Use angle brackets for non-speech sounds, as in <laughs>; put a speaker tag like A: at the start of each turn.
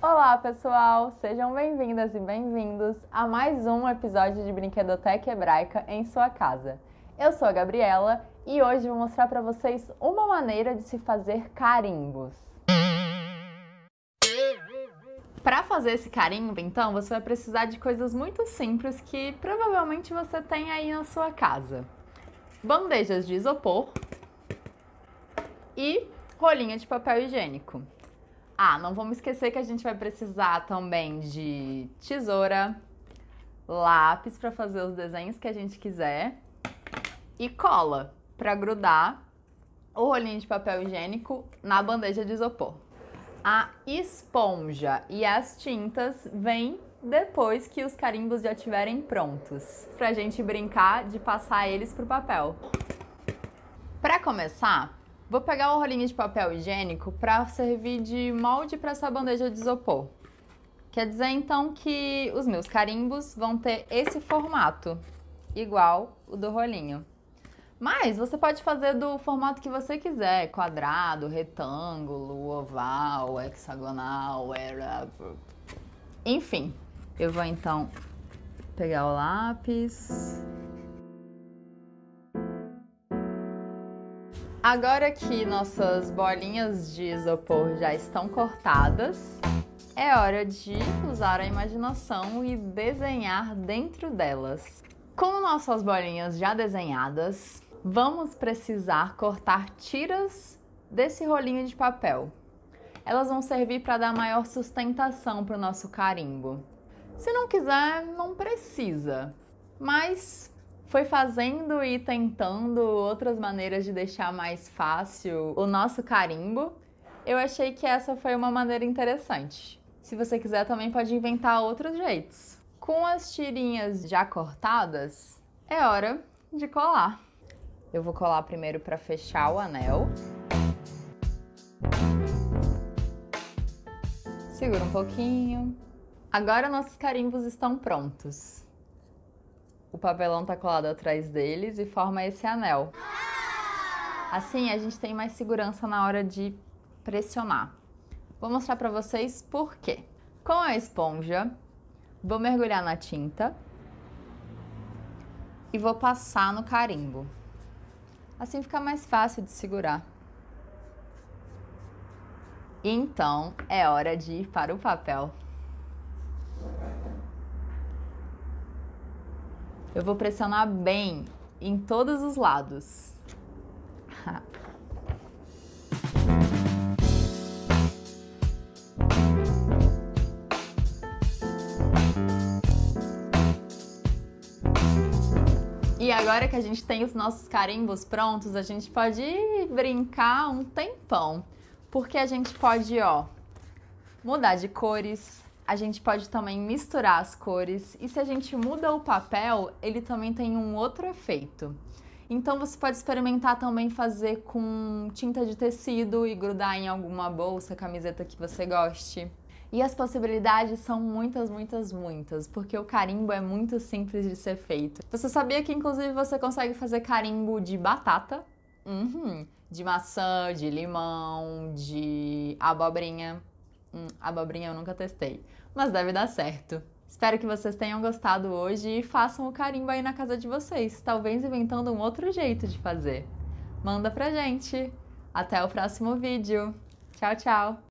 A: Olá, pessoal! Sejam bem-vindas e bem-vindos a mais um episódio de Brinquedoteca Hebraica em sua casa. Eu sou a Gabriela e hoje vou mostrar para vocês uma maneira de se fazer carimbos. Para fazer esse carimbo, então, você vai precisar de coisas muito simples que provavelmente você tem aí na sua casa. Bandejas de isopor e rolinha de papel higiênico. Ah, não vamos esquecer que a gente vai precisar também de tesoura, lápis para fazer os desenhos que a gente quiser e cola para grudar o rolinho de papel higiênico na bandeja de isopor. A esponja e as tintas vêm depois que os carimbos já estiverem prontos, para a gente brincar de passar eles pro papel. Para começar, Vou pegar um rolinho de papel higiênico para servir de molde para essa bandeja de isopor. Quer dizer então que os meus carimbos vão ter esse formato, igual o do rolinho. Mas você pode fazer do formato que você quiser, quadrado, retângulo, oval, hexagonal, era... enfim. Eu vou então pegar o lápis. Agora que nossas bolinhas de isopor já estão cortadas, é hora de usar a imaginação e desenhar dentro delas. Com nossas bolinhas já desenhadas, vamos precisar cortar tiras desse rolinho de papel. Elas vão servir para dar maior sustentação para o nosso carimbo. Se não quiser, não precisa, mas foi fazendo e tentando outras maneiras de deixar mais fácil o nosso carimbo, eu achei que essa foi uma maneira interessante. Se você quiser, também pode inventar outros jeitos. Com as tirinhas já cortadas, é hora de colar. Eu vou colar primeiro para fechar o anel. Segura um pouquinho. Agora nossos carimbos estão prontos. O papelão tá colado atrás deles e forma esse anel. Assim a gente tem mais segurança na hora de pressionar. Vou mostrar para vocês por quê. Com a esponja, vou mergulhar na tinta e vou passar no carimbo. Assim fica mais fácil de segurar. Então é hora de ir para o papel. Eu vou pressionar bem em todos os lados.
B: <laughs>
A: E agora que a gente tem os nossos carimbos prontos, a gente pode brincar um tempão. Porque a gente pode, ó, mudar de cores, a gente pode também misturar as cores e se a gente muda o papel, ele também tem um outro efeito. Então você pode experimentar também fazer com tinta de tecido e grudar em alguma bolsa, camiseta que você goste. E as possibilidades são muitas, muitas, muitas, porque o carimbo é muito simples de ser feito. Você sabia que inclusive você consegue fazer carimbo de batata? Uhum. De maçã, de limão, de abobrinha. Hum, abobrinha eu nunca testei, mas deve dar certo. Espero que vocês tenham gostado hoje e façam o carimbo aí na casa de vocês, talvez inventando um outro jeito de fazer. Manda pra gente! Até o próximo vídeo! Tchau, tchau!